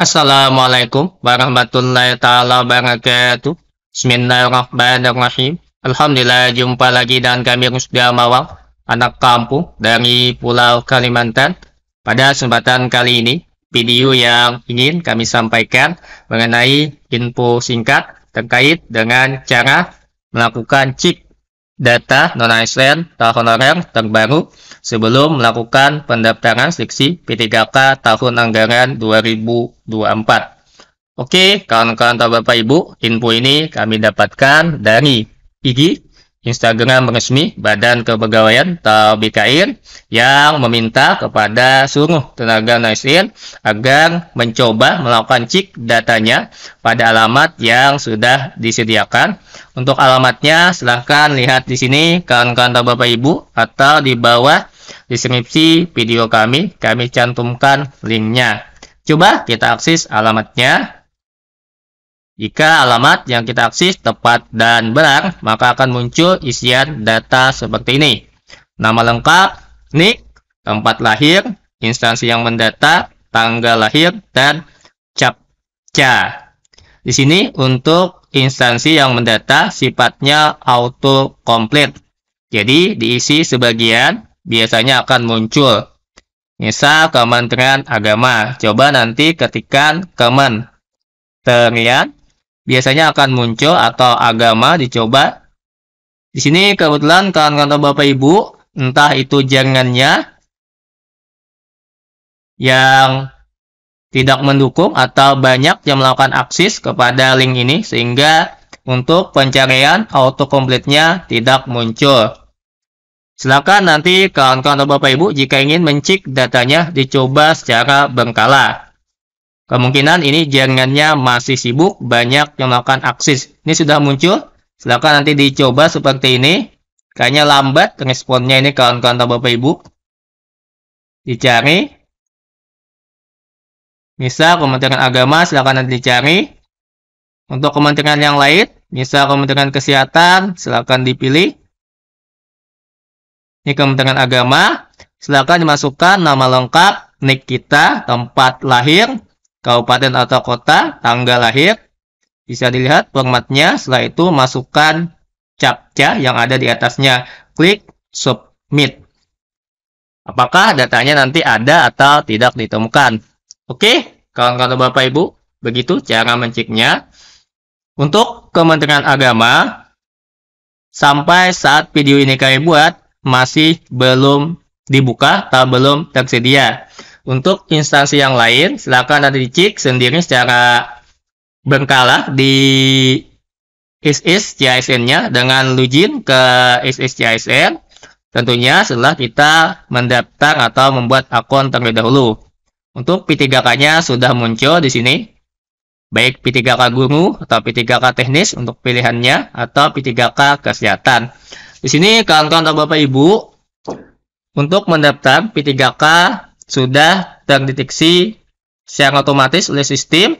Assalamualaikum warahmatullahi taala wabarakatuh. Bismillahirrahmanirrahim. Alhamdulillah jumpa lagi dan kami Rusda Mawang, anak kampung dari Pulau Kalimantan. Pada kesempatan kali ini, video yang ingin kami sampaikan mengenai info singkat terkait dengan cara melakukan chip data non-ASN tahun anggaran terbaru sebelum melakukan pendaftaran seleksi P3K tahun anggaran 2024. Oke, kawan-kawan atau Bapak Ibu, info ini kami dapatkan dari IG Instagram resmi Badan Kepegawaian atau BKIN yang meminta kepada seluruh tenaga nasional agar mencoba melakukan cek datanya pada alamat yang sudah disediakan. Untuk alamatnya silahkan lihat di sini kawan-kawan atau Bapak Ibu atau di bawah deskripsi video kami, kami cantumkan linknya. Coba kita akses alamatnya. Jika alamat yang kita akses tepat dan benar, maka akan muncul isian data seperti ini. Nama lengkap, nick, tempat lahir, instansi yang mendata, tanggal lahir, dan capca. Di sini untuk instansi yang mendata sifatnya auto complete. Jadi diisi sebagian biasanya akan muncul. Misal Kementerian Agama. Coba nanti ketikan Kemen. terlihat biasanya akan muncul atau agama dicoba. Di sini kebetulan kawan-kawan atau Bapak Ibu, entah itu jangannya yang tidak mendukung atau banyak yang melakukan akses kepada link ini sehingga untuk pencarian autocomplete-nya tidak muncul. Silakan nanti kawan-kawan atau Bapak Ibu jika ingin mencik datanya dicoba secara berkala. Kemungkinan ini jaringannya masih sibuk, banyak yang melakukan akses. Ini sudah muncul. Silahkan nanti dicoba seperti ini. Kayaknya lambat responnya ini kawan-kawan Bapak Ibu. Dicari. Misal Kementerian Agama, silahkan nanti dicari. Untuk kementerian yang lain, misal Kementerian Kesehatan, silahkan dipilih. Ini Kementerian Agama. Silahkan dimasukkan nama lengkap, nik kita, tempat lahir, kabupaten atau kota, tanggal lahir, bisa dilihat formatnya, setelah itu masukkan captcha yang ada di atasnya, klik submit. Apakah datanya nanti ada atau tidak ditemukan? Oke, kawan-kawan Bapak Ibu, begitu cara menciknya Untuk Kementerian Agama, sampai saat video ini kami buat, masih belum dibuka atau belum tersedia. Untuk instansi yang lain, silakan anda dicek sendiri secara berkala di sscisn nya dengan login ke SSCISN. Tentunya setelah kita mendaftar atau membuat akun terlebih dahulu. Untuk P3K-nya sudah muncul di sini. Baik P3K guru atau P3K teknis untuk pilihannya atau P3K kesehatan. Di sini kawan-kawan atau Bapak Ibu untuk mendaftar P3K sudah terdeteksi secara otomatis oleh sistem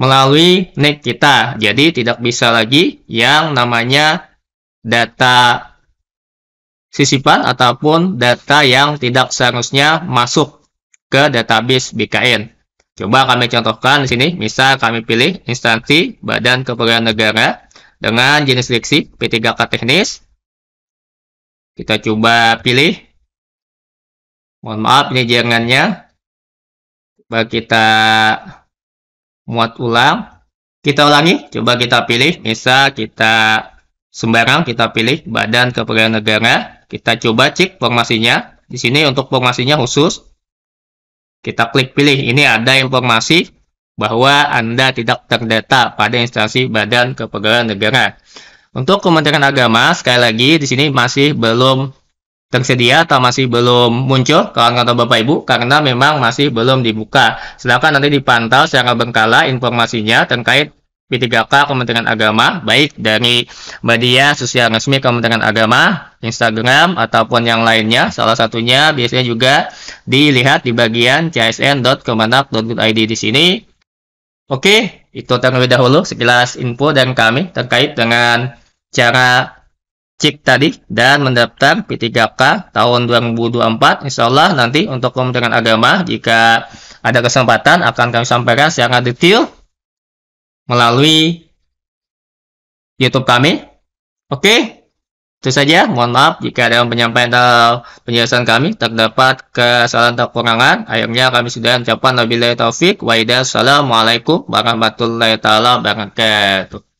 melalui NIC kita. Jadi tidak bisa lagi yang namanya data sisipan ataupun data yang tidak seharusnya masuk ke database BKN. Coba kami contohkan di sini, misal kami pilih instansi Badan Kepegawaian Negara dengan jenis leksi P3K teknis. Kita coba pilih mohon maaf ini jangannya coba kita muat ulang kita ulangi coba kita pilih misal kita sembarang kita pilih badan kepegawaian negara kita coba cek formasinya di sini untuk formasinya khusus kita klik pilih ini ada informasi bahwa Anda tidak terdata pada instansi badan kepegawaian negara untuk Kementerian Agama sekali lagi di sini masih belum tersedia atau masih belum muncul kawan-kawan Bapak Ibu karena memang masih belum dibuka. Sedangkan nanti dipantau secara berkala informasinya terkait P3K Kementerian Agama baik dari media sosial resmi Kementerian Agama, Instagram ataupun yang lainnya. Salah satunya biasanya juga dilihat di bagian csn.kemenak.id di sini. Oke, itu terlebih dahulu sekilas info dan kami terkait dengan cara cik tadi dan mendaftar P3K tahun 2024. Insya Allah nanti untuk Kementerian Agama jika ada kesempatan akan kami sampaikan secara detail melalui YouTube kami. Oke, itu saja. Mohon maaf jika ada penyampaian atau penjelasan kami terdapat kesalahan atau kekurangan. Akhirnya kami sudah mencapai Nabi taufik Waidah Assalamualaikum warahmatullahi taala wabarakatuh.